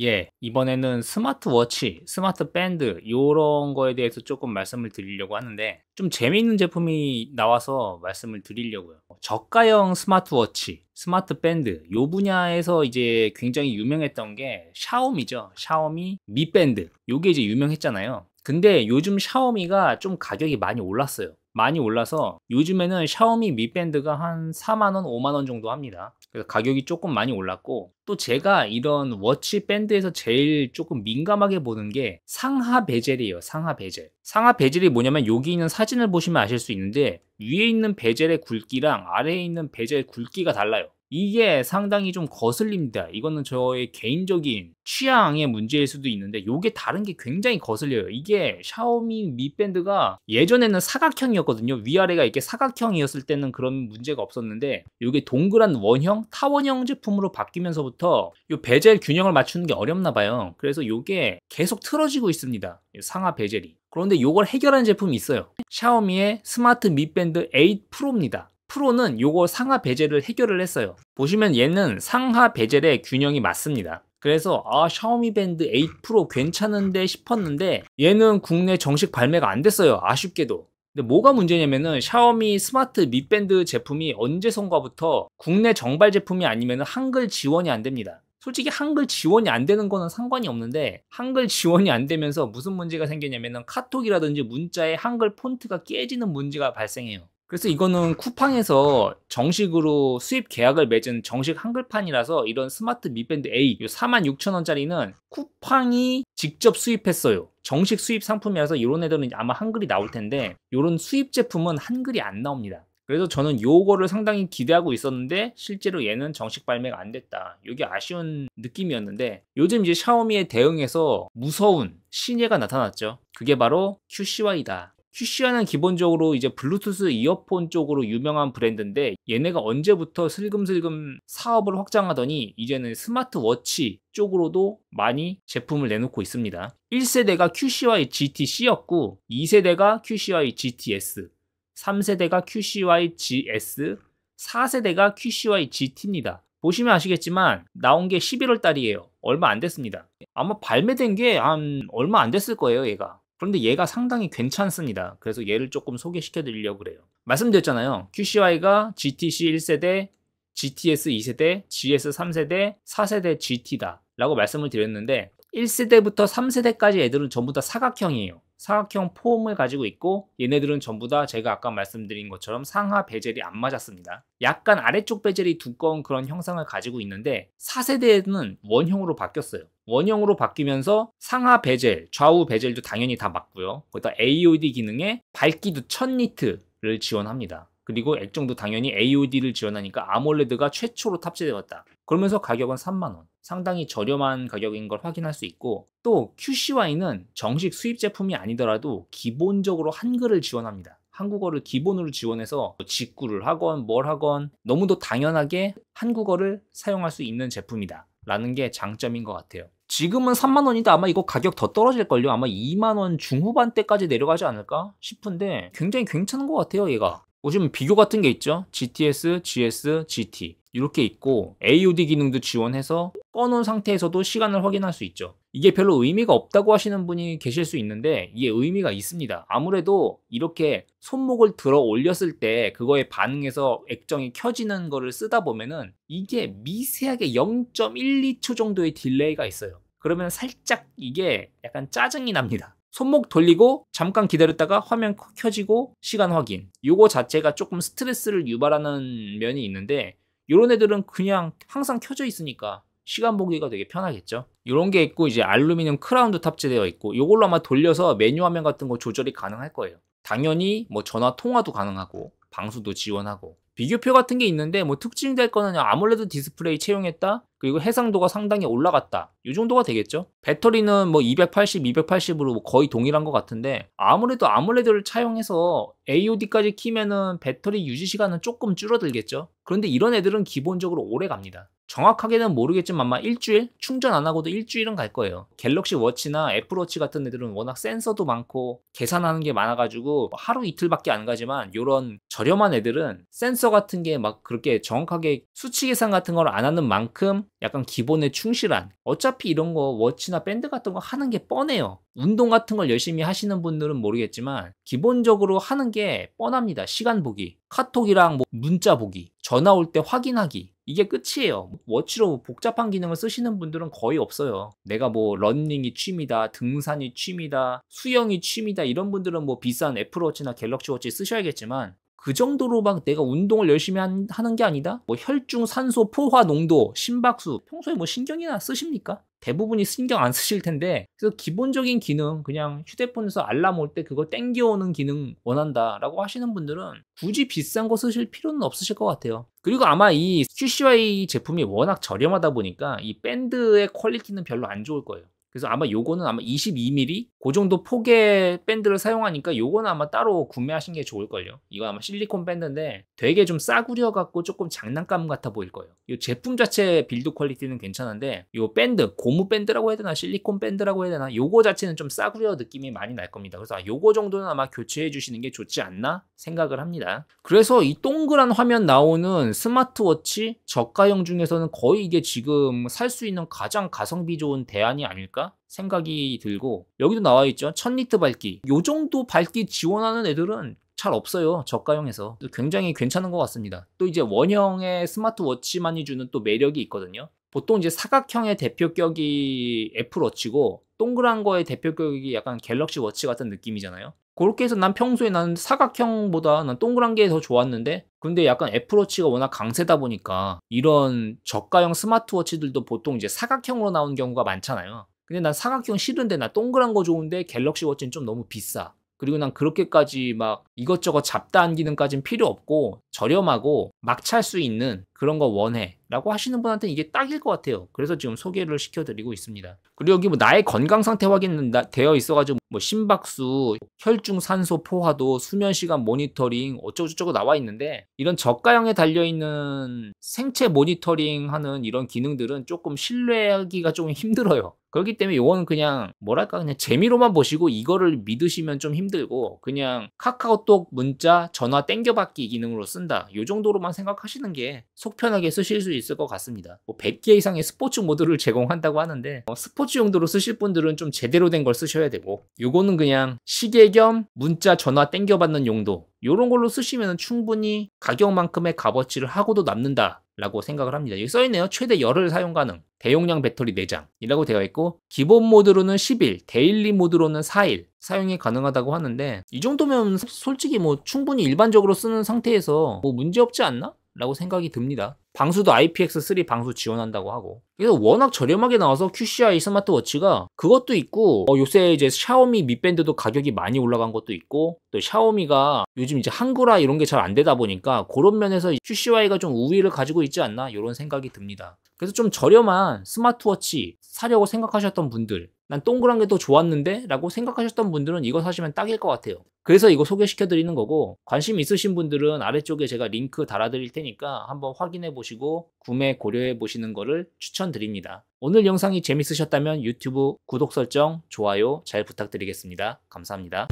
예, 이번에는 스마트워치, 스마트밴드 이런 거에 대해서 조금 말씀을 드리려고 하는데 좀 재미있는 제품이 나와서 말씀을 드리려고요. 어, 저가형 스마트워치, 스마트밴드 이 분야에서 이제 굉장히 유명했던 게 샤오미죠. 샤오미 미밴드 이게 이제 유명했잖아요. 근데 요즘 샤오미가 좀 가격이 많이 올랐어요. 많이 올라서 요즘에는 샤오미 미밴드가 한 4만원, 5만원 정도 합니다. 그래서 가격이 조금 많이 올랐고 또 제가 이런 워치 밴드에서 제일 조금 민감하게 보는 게 상하 베젤이에요. 상하 베젤. 상하 베젤이 뭐냐면 여기 있는 사진을 보시면 아실 수 있는데 위에 있는 베젤의 굵기랑 아래에 있는 베젤 굵기가 달라요. 이게 상당히 좀 거슬립니다. 이거는 저의 개인적인 취향의 문제일 수도 있는데 이게 다른 게 굉장히 거슬려요. 이게 샤오미 밑 밴드가 예전에는 사각형이었거든요. 위아래가 이렇게 사각형이었을 때는 그런 문제가 없었는데 이게 동그란 원형, 타원형 제품으로 바뀌면서부터 이 베젤 균형을 맞추는 게 어렵나 봐요. 그래서 이게 계속 틀어지고 있습니다. 상하 베젤이. 그런데 이걸 해결한 제품이 있어요. 샤오미의 스마트 밑 밴드 8 프로입니다. 프로는 요거 상하 베젤을 해결을 했어요. 보시면 얘는 상하 베젤의 균형이 맞습니다. 그래서 아 샤오미 밴드 8 프로 괜찮은데 싶었는데 얘는 국내 정식 발매가 안 됐어요. 아쉽게도. 근데 뭐가 문제냐면은 샤오미 스마트 밑밴드 제품이 언제선가부터 국내 정발 제품이 아니면 한글 지원이 안 됩니다. 솔직히 한글 지원이 안 되는 거는 상관이 없는데 한글 지원이 안 되면서 무슨 문제가 생기냐면은 카톡이라든지 문자에 한글 폰트가 깨지는 문제가 발생해요. 그래서 이거는 쿠팡에서 정식으로 수입 계약을 맺은 정식 한글판이라서 이런 스마트 미밴드 A 46,000원짜리는 쿠팡이 직접 수입했어요. 정식 수입 상품이라서 이런 애들은 아마 한글이 나올 텐데 이런 수입 제품은 한글이 안 나옵니다. 그래서 저는 요거를 상당히 기대하고 있었는데 실제로 얘는 정식 발매가 안 됐다. 이게 아쉬운 느낌이었는데 요즘 이제 샤오미에 대응해서 무서운 신예가 나타났죠. 그게 바로 QCY다. q c 아는 기본적으로 이제 블루투스 이어폰 쪽으로 유명한 브랜드인데 얘네가 언제부터 슬금슬금 사업을 확장하더니 이제는 스마트워치 쪽으로도 많이 제품을 내놓고 있습니다. 1세대가 QCY GTC였고 2세대가 QCY GTS, 3세대가 QCY GS, 4세대가 QCY GT입니다. 보시면 아시겠지만 나온 게 11월 달이에요. 얼마 안 됐습니다. 아마 발매된 게 한 얼마 안 됐을 거예요, 얘가. 그런데 얘가 상당히 괜찮습니다. 그래서 얘를 조금 소개시켜 드리려고 그래요. 말씀드렸잖아요. QCY가 GTC 1세대, GTS 2세대, GS 3세대, 4세대 GT다 라고 말씀을 드렸는데 1세대부터 3세대까지 애들은 전부 다 사각형이에요. 사각형 폼을 가지고 있고 얘네들은 전부 다 제가 아까 말씀드린 것처럼 상하 베젤이 안 맞았습니다. 약간 아래쪽 베젤이 두꺼운 그런 형상을 가지고 있는데 4세대에는 원형으로 바뀌었어요. 원형으로 바뀌면서 상하 베젤, 좌우 베젤도 당연히 다 맞고요. 거기다 AOD 기능에 밝기도 1000니트를 지원합니다. 그리고 액정도 당연히 AOD를 지원하니까 아몰레드가 최초로 탑재되었다. 그러면서 가격은 3만원. 상당히 저렴한 가격인 걸 확인할 수 있고 또 QCY는 정식 수입 제품이 아니더라도 기본적으로 한글을 지원합니다. 한국어를 기본으로 지원해서 뭐 직구를 하건 뭘 하건 너무도 당연하게 한국어를 사용할 수 있는 제품이다. 라는 게 장점인 것 같아요. 지금은 3만 원인데 아마 이거 가격 더 떨어질걸요. 아마 2만 원 중후반대까지 내려가지 않을까 싶은데 굉장히 괜찮은 것 같아요, 얘가. 요즘 뭐 비교 같은 게 있죠. GTS, GS, GT 이렇게 있고 AOD 기능도 지원해서 꺼놓은 상태에서도 시간을 확인할 수 있죠. 이게 별로 의미가 없다고 하시는 분이 계실 수 있는데 이게 의미가 있습니다. 아무래도 이렇게 손목을 들어 올렸을 때 그거에 반응해서 액정이 켜지는 거를 쓰다 보면은 이게 미세하게 0.12초 정도의 딜레이가 있어요. 그러면 살짝 이게 약간 짜증이 납니다. 손목 돌리고 잠깐 기다렸다가 화면 켜지고 시간 확인. 요거 자체가 조금 스트레스를 유발하는 면이 있는데 요런 애들은 그냥 항상 켜져 있으니까 시간 보기가 되게 편하겠죠. 요런 게 있고 이제 알루미늄 크라운도 탑재되어 있고 요걸로 아마 돌려서 메뉴 화면 같은 거 조절이 가능할 거예요. 당연히 뭐 전화 통화도 가능하고 방수도 지원하고 비교표 같은 게 있는데 뭐 특징될 거는 아몰레드 디스플레이 채용했다 그리고 해상도가 상당히 올라갔다 이 정도가 되겠죠 배터리는 뭐 280, 280으로 뭐 거의 동일한 것 같은데 아무래도 아몰레드를 차용해서 AOD까지 키면은 배터리 유지 시간은 조금 줄어들겠죠 그런데 이런 애들은 기본적으로 오래 갑니다 정확하게는 모르겠지만 아마 일주일? 충전 안 하고도 일주일은 갈 거예요. 갤럭시 워치나 애플워치 같은 애들은 워낙 센서도 많고 계산하는 게 많아가지고 하루 이틀밖에 안 가지만 이런 저렴한 애들은 센서 같은 게 막 그렇게 정확하게 수치 계산 같은 걸 안 하는 만큼 약간 기본에 충실한 어차피 이런 거 워치나 밴드 같은 거 하는 게 뻔해요. 운동 같은 걸 열심히 하시는 분들은 모르겠지만 기본적으로 하는 게 뻔합니다. 시간 보기, 카톡이랑 뭐 문자 보기, 전화 올 때 확인하기, 이게 끝이에요. 워치로 뭐 복잡한 기능을 쓰시는 분들은 거의 없어요. 내가 뭐 런닝이 취미다, 등산이 취미다, 수영이 취미다 이런 분들은 뭐 비싼 애플워치나 갤럭시워치 쓰셔야겠지만 그 정도로 막 내가 운동을 열심히 한, 하는 게 아니다? 뭐 혈중 산소 포화 농도, 심박수 평소에 뭐 신경이나 쓰십니까? 대부분이 신경 안 쓰실 텐데 그래서 기본적인 기능 그냥 휴대폰에서 알람 올 때 그거 땡겨오는 기능 원한다 라고 하시는 분들은 굳이 비싼 거 쓰실 필요는 없으실 것 같아요 그리고 아마 이 QCY 제품이 워낙 저렴하다 보니까 이 밴드의 퀄리티는 별로 안 좋을 거예요 그래서 아마 요거는 아마 22mm 그 정도 폭의 밴드를 사용하니까 요거는 아마 따로 구매하신 게 좋을걸요 이거 아마 실리콘 밴드인데 되게 좀 싸구려 갖고 조금 장난감 같아 보일 거예요 이 제품 자체 빌드 퀄리티는 괜찮은데 요 밴드 고무 밴드라고 해야 되나 실리콘 밴드라고 해야 되나 요거 자체는 좀 싸구려 느낌이 많이 날 겁니다 그래서 아, 요거 정도는 아마 교체해 주시는 게 좋지 않나 생각을 합니다 그래서 이 동그란 화면 나오는 스마트워치 저가형 중에서는 거의 이게 지금 살 수 있는 가장 가성비 좋은 대안이 아닐까 않을까 생각이 들고 여기도 나와 있죠. 1 0 0 0니트 밝기. 요 정도 밝기 지원하는 애들은 잘 없어요. 저가형에서. 굉장히 괜찮은 것 같습니다. 또 이제 원형의 스마트워치만이 주는 또 매력이 있거든요. 보통 이제 사각형의 대표격이 애플워치고 동그란 거의 대표격이 약간 갤럭시 워치 같은 느낌이잖아요. 그렇게 해서 난 평소에 나는 사각형보다 난 동그란 게 더 좋았는데 근데 약간 애플워치가 워낙 강세다 보니까 이런 저가형 스마트워치들도 보통 이제 사각형으로 나온 경우가 많잖아요. 근데 난 사각형 싫은데 나 동그란 거 좋은데 갤럭시 워치는 좀 너무 비싸. 그리고 난 그렇게까지 막 이것저것 잡다한 기능까진 필요 없고 저렴하고 막 찰 수 있는 그런 거 원해 라고 하시는 분한테는 이게 딱일 것 같아요 그래서 지금 소개를 시켜드리고 있습니다 그리고 여기 뭐 나의 건강 상태 확인되어 있어가지고 뭐 심박수, 혈중 산소 포화도, 수면 시간 모니터링 어쩌고저쩌고 나와 있는데 이런 저가형에 달려있는 생체 모니터링 하는 이런 기능들은 조금 신뢰하기가 조금 힘들어요 그렇기 때문에 이건 그냥 뭐랄까 그냥 재미로만 보시고 이거를 믿으시면 좀 힘들고 그냥 카카오톡 문자 전화 땡겨받기 기능으로 쓴다 요 정도로만 생각하시는 게속 편하게 쓰실 수 있을 것 같습니다 뭐 100개 이상의 스포츠 모드를 제공한다고 하는데 어, 스포츠 용도로 쓰실 분들은 좀 제대로 된 걸 쓰셔야 되고 요거는 그냥 시계 겸 문자 전화 땡겨받는 용도 요런 걸로 쓰시면 충분히 가격만큼의 값어치를 하고도 남는다 라고 생각을 합니다. 여기 써있네요. 최대 열흘 사용 가능, 대용량 배터리 4장이라고 되어 있고 기본 모드로는 10일, 데일리 모드로는 4일 사용이 가능하다고 하는데 이 정도면 솔직히 뭐 충분히 일반적으로 쓰는 상태에서 뭐 문제없지 않나? 라고 생각이 듭니다. 방수도 IPX3 방수 지원한다고 하고 그래서 워낙 저렴하게 나와서 QCI 스마트워치가 그것도 있고 어 요새 이제 샤오미 밑밴드도 가격이 많이 올라간 것도 있고 또 샤오미가 요즘 이제 한글화 이런 게 잘 안 되다 보니까 그런 면에서 QCI가 좀 우위를 가지고 있지 않나 이런 생각이 듭니다. 그래서 좀 저렴한 스마트워치 사려고 생각하셨던 분들 난 동그란 게 더 좋았는데? 라고 생각하셨던 분들은 이거 사시면 딱일 것 같아요. 그래서 이거 소개시켜 드리는 거고 관심 있으신 분들은 아래쪽에 제가 링크 달아 드릴 테니까 한번 확인해 보시고 구매 고려해 보시는 거를 추천드립니다. 오늘 영상이 재밌으셨다면 유튜브 구독 설정, 좋아요 잘 부탁드리겠습니다. 감사합니다.